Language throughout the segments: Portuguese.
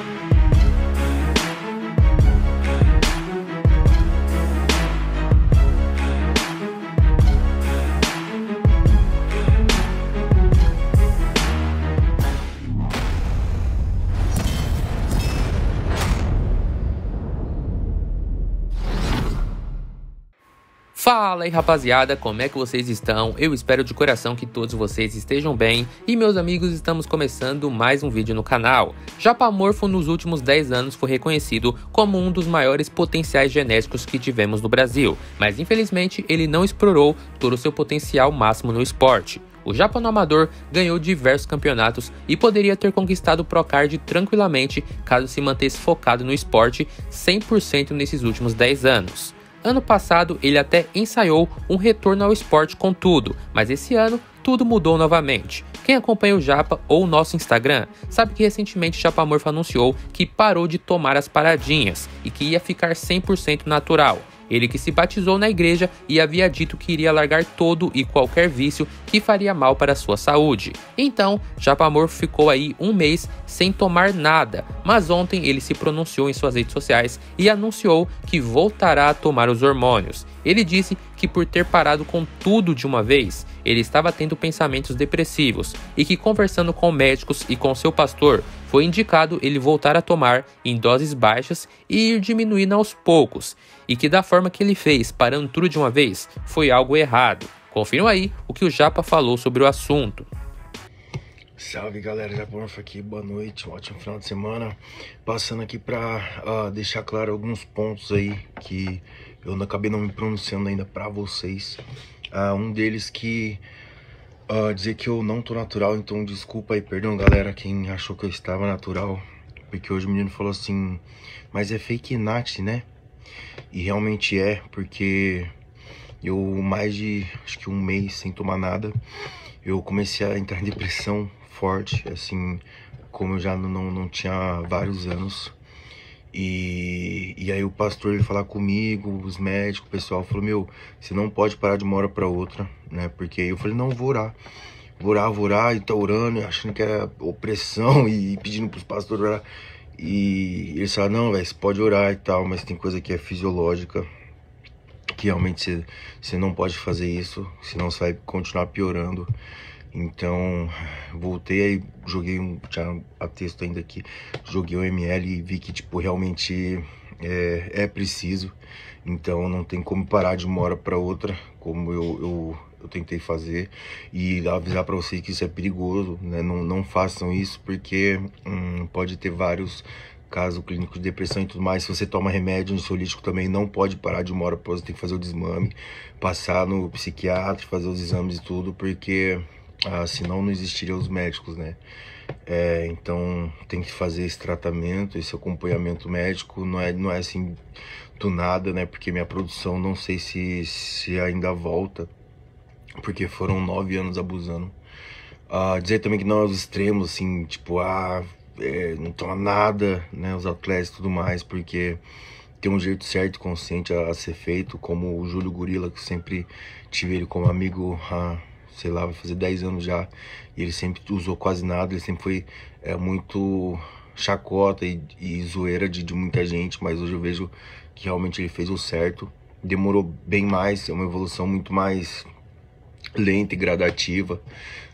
thank you Fala aí rapaziada, como é que vocês estão? Eu espero de coração que todos vocês estejam bem e meus amigos, estamos começando mais um vídeo no canal. Japamorfo nos últimos 10 anos foi reconhecido como um dos maiores potenciais genéticos que tivemos no Brasil, mas infelizmente ele não explorou todo o seu potencial máximo no esporte. O Japão amador ganhou diversos campeonatos e poderia ter conquistado o Procard tranquilamente caso se mantesse focado no esporte 100% nesses últimos 10 anos. Ano passado ele até ensaiou um retorno ao esporte com tudo, mas esse ano tudo mudou novamente. Quem acompanha o Japa ou o nosso Instagram sabe que recentemente Japa Morfa anunciou que parou de tomar as paradinhas e que ia ficar 100% natural. Ele que se batizou na igreja e havia dito que iria largar todo e qualquer vício que faria mal para sua saúde. Então, Japamor ficou aí um mês sem tomar nada, mas ontem ele se pronunciou em suas redes sociais e anunciou que voltará a tomar os hormônios. Ele disse que por ter parado com tudo de uma vez, ele estava tendo pensamentos depressivos e que conversando com médicos e com seu pastor, foi indicado ele voltar a tomar em doses baixas e ir diminuindo aos poucos, e que da forma que ele fez, parando tudo de uma vez, foi algo errado. Confiram aí o que o Japa falou sobre o assunto. Salve galera da Porfa aqui, boa noite, um ótimo final de semana. Passando aqui para uh, ah, deixar claro alguns pontos aí que eu não, acabei não me pronunciando ainda para vocês. Uh, um deles que uh, dizer que eu não tô natural, então desculpa aí, perdão galera quem achou que eu estava natural, porque hoje o menino falou assim, mas é fake Nat, né? E realmente é, porque eu mais de acho que um mês sem tomar nada, eu comecei a entrar em depressão forte, assim, como eu já não, não tinha vários anos. E, e aí o pastor ele falar comigo, os médicos, o pessoal falou, meu, você não pode parar de uma hora para outra, né? Porque eu falei, não, vou orar. Vou orar, vou orar, e tá orando, achando que era opressão e pedindo pros pastores orar. E ele falou não, velho, você pode orar e tal, mas tem coisa que é fisiológica, que realmente você, você não pode fazer isso, senão você vai continuar piorando. Então, voltei aí, joguei um. Tinha a texto ainda aqui, joguei o ML e vi que, tipo, realmente é, é preciso. Então, não tem como parar de uma hora para outra, como eu, eu eu tentei fazer e avisar para vocês que isso é perigoso, né? Não, não façam isso porque hum, pode ter vários casos clínicos de depressão e tudo mais. Se você toma remédio ansiolítico também, não pode parar de uma hora para outra, tem que fazer o desmame, passar no psiquiatra, fazer os exames e tudo, porque ah, senão não existiriam os médicos, né? É, então tem que fazer esse tratamento, esse acompanhamento médico, não é, não é assim do nada, né? Porque minha produção não sei se, se ainda volta, porque foram nove anos abusando. Ah, dizer também que não é os extremos, assim, tipo, ah, é, não toma nada, né? Os atletas e tudo mais, porque tem um jeito certo e consciente a, a, ser feito, como o Júlio Gorila, que eu sempre tive ele como amigo. Ah, sei lá, vai fazer 10 anos já. E ele sempre usou quase nada, ele sempre foi é, muito chacota e, e zoeira de, de, muita gente, mas hoje eu vejo que realmente ele fez o certo. Demorou bem mais, é uma evolução muito mais lenta e gradativa,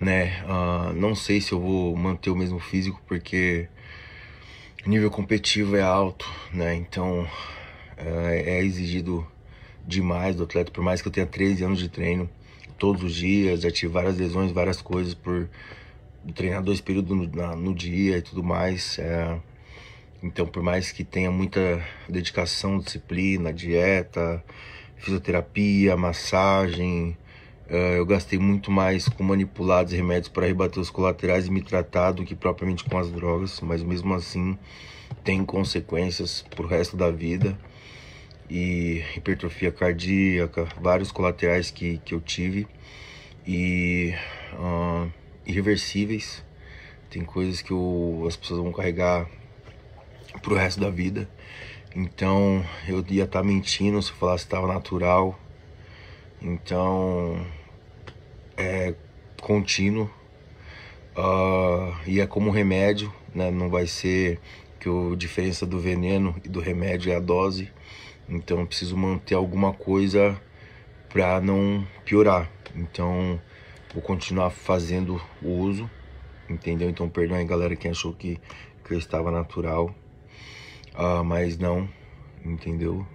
né? Uh, não sei se eu vou manter o mesmo físico, porque o nível competitivo é alto, né? Então é, é exigido demais do atleta, por mais que eu tenha 13 anos de treino, todos os dias, já tive várias lesões, várias coisas por treinar dois períodos no, na, no dia e tudo mais. É, então, por mais que tenha muita dedicação, disciplina, dieta, fisioterapia, massagem, é, eu gastei muito mais com manipulados e remédios para rebater os colaterais e me tratar do que propriamente com as drogas, mas mesmo assim tem consequências pro resto da vida e hipertrofia cardíaca, vários colaterais que, que eu tive e uh, irreversíveis. Tem coisas que as pessoas vão carregar pro resto da vida. Então eu ia estar tá mentindo se eu falasse que estava natural. Então é contínuo uh, e é como remédio, né? Não vai ser que a diferença do veneno e do remédio é a dose. Então eu preciso manter alguma coisa para não piorar. Então vou continuar fazendo o uso, entendeu? Então perdão aí galera que achou que, que eu estava natural, uh, mas não, entendeu?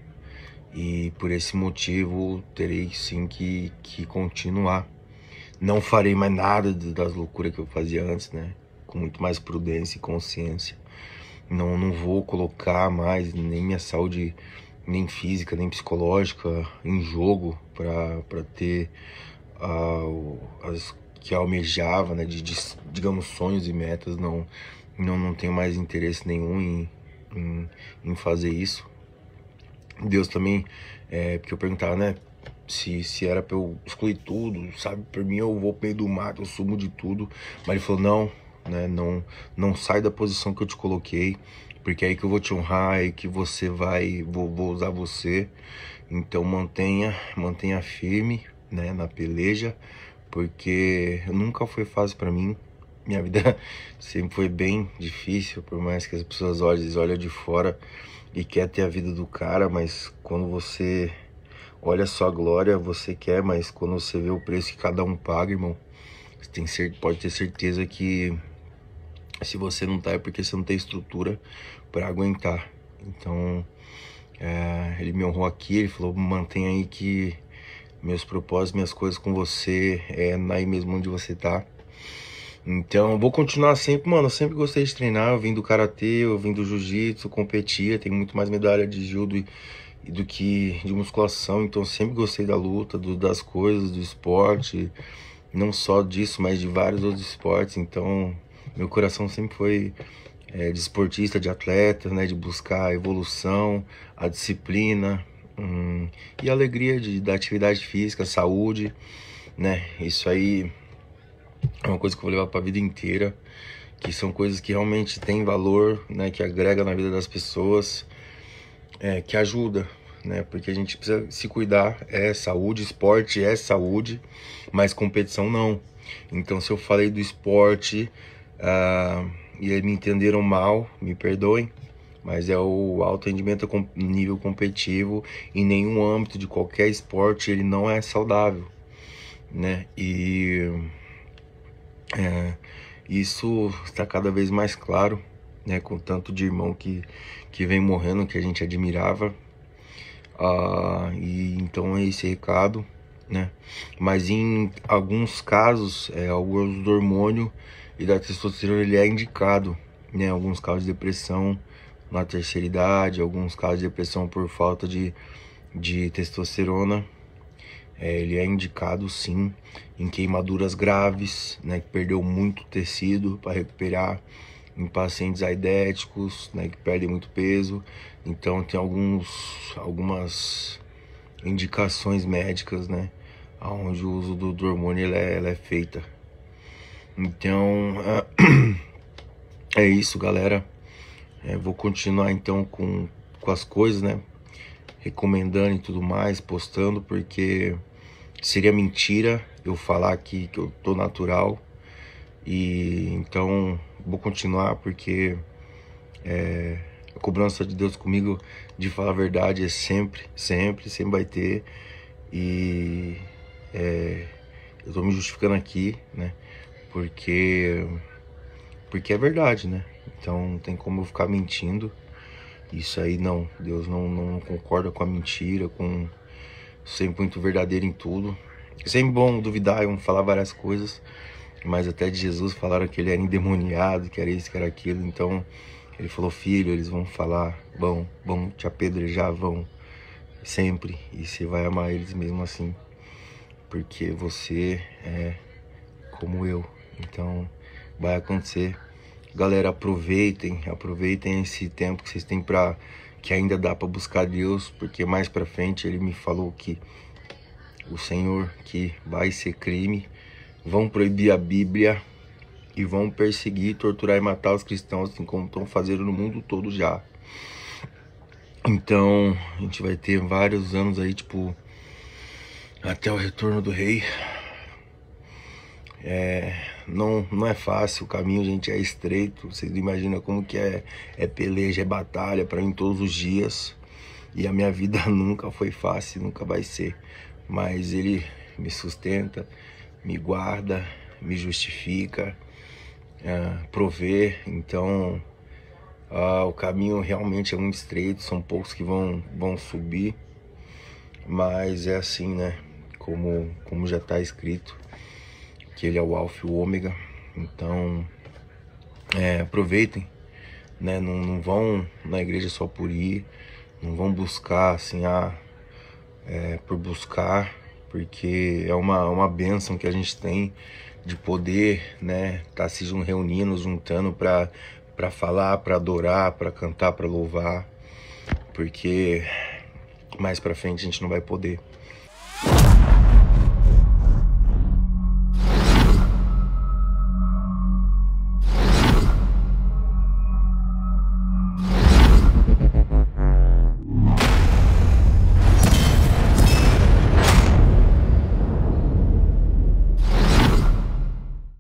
E por esse motivo terei sim que, que continuar. Não farei mais nada das loucuras que eu fazia antes, né? Com muito mais prudência e consciência. Não, não vou colocar mais nem minha saúde nem física, nem psicológica em jogo para ter uh, as que almejava, né, de, de, digamos sonhos e metas, não não não tenho mais interesse nenhum em, em, em fazer isso. Deus também, é, porque eu perguntava, né, se, se era para eu excluir tudo, sabe, para mim eu vou pro meio do mato, eu sumo de tudo, mas ele falou não, né? Não, não sai da posição que eu te coloquei, porque é aí que eu vou te honrar, é aí que você vai, vou, vou usar você. Então mantenha, mantenha firme, né? Na peleja, porque nunca foi fácil para mim. Minha vida sempre foi bem difícil, por mais que as pessoas olhem, olham de fora e quer ter a vida do cara, mas quando você olha só a glória, você quer, mas quando você vê o preço que cada um paga, irmão, você tem, pode ter certeza que se você não tá, é porque você não tem estrutura para aguentar. Então, é, ele me honrou aqui, ele falou, mantenha aí que meus propósitos, minhas coisas com você é aí mesmo onde você tá. Então, vou continuar sempre, mano, eu sempre gostei de treinar, eu vim do Karatê, eu vim do Jiu-Jitsu, competia, tenho muito mais medalha de judo e, e do que de musculação, então sempre gostei da luta, do, das coisas, do esporte, não só disso, mas de vários outros esportes, então meu coração sempre foi é, de esportista, de atleta, né? De buscar a evolução, a disciplina hum, e a alegria de, da atividade física, saúde, né? Isso aí é uma coisa que eu vou levar para a vida inteira, que são coisas que realmente têm valor, né? Que agrega na vida das pessoas, é, que ajuda, né? Porque a gente precisa se cuidar. É saúde, esporte é saúde, mas competição não. Então, se eu falei do esporte, uh, e me entenderam mal, me perdoem, mas é o alto rendimento com nível competitivo em nenhum âmbito de qualquer esporte ele não é saudável, né? E é, isso está cada vez mais claro, né? Com tanto de irmão que que vem morrendo que a gente admirava, ah, e então é esse recado, né? Mas em alguns casos, é, alguns do hormônio e da testosterona ele é indicado, né? Alguns casos de depressão na terceira idade, alguns casos de depressão por falta de, de testosterona. É, ele é indicado sim em queimaduras graves, né? Que perdeu muito tecido para recuperar em pacientes aidéticos, né, que perdem muito peso. Então tem alguns algumas indicações médicas, né, aonde o uso do, do hormônio é, ela é feita. Então, ah, é isso, galera. É, vou continuar então com, com as coisas, né? Recomendando e tudo mais, postando, porque seria mentira eu falar aqui que eu tô natural. E então vou continuar porque é, a cobrança de Deus comigo de falar a verdade é sempre, sempre, sempre vai ter. E é, eu tô me justificando aqui, né? porque porque é verdade, né? Então não tem como eu ficar mentindo. Isso aí não, Deus não, não concorda com a mentira, com sempre muito verdadeiro em tudo. Sempre bom duvidar, vamos falar várias coisas, mas até de Jesus falaram que ele era endemoniado, que era isso, que era aquilo. Então ele falou: Filho, eles vão falar, vão, vão te apedrejar, vão, sempre. E você vai amar eles mesmo assim, porque você é como eu. Então vai acontecer. Galera, aproveitem, aproveitem esse tempo que vocês têm para que ainda dá para buscar Deus, porque mais para frente ele me falou que o Senhor que vai ser crime, vão proibir a Bíblia e vão perseguir, torturar e matar os cristãos, assim como estão fazendo no mundo todo já. Então, a gente vai ter vários anos aí, tipo, até o retorno do rei. É, não, não é fácil, o caminho, gente, é estreito. Vocês não imaginam como que é, é peleja, é batalha para mim todos os dias. E a minha vida nunca foi fácil, nunca vai ser. Mas ele me sustenta, me guarda, me justifica, é, provê. Então, ah, o caminho realmente é muito estreito, são poucos que vão, vão subir. Mas é assim, né? Como, como já está escrito que ele é o alfa e o ômega. Então, é, aproveitem, né? Não, não, vão na igreja só por ir, não vão buscar assim, a, ah, é, por buscar, porque é uma, uma bênção que a gente tem de poder, né, tá se reunindo, juntando para para falar, para adorar, para cantar, para louvar, porque mais para frente a gente não vai poder.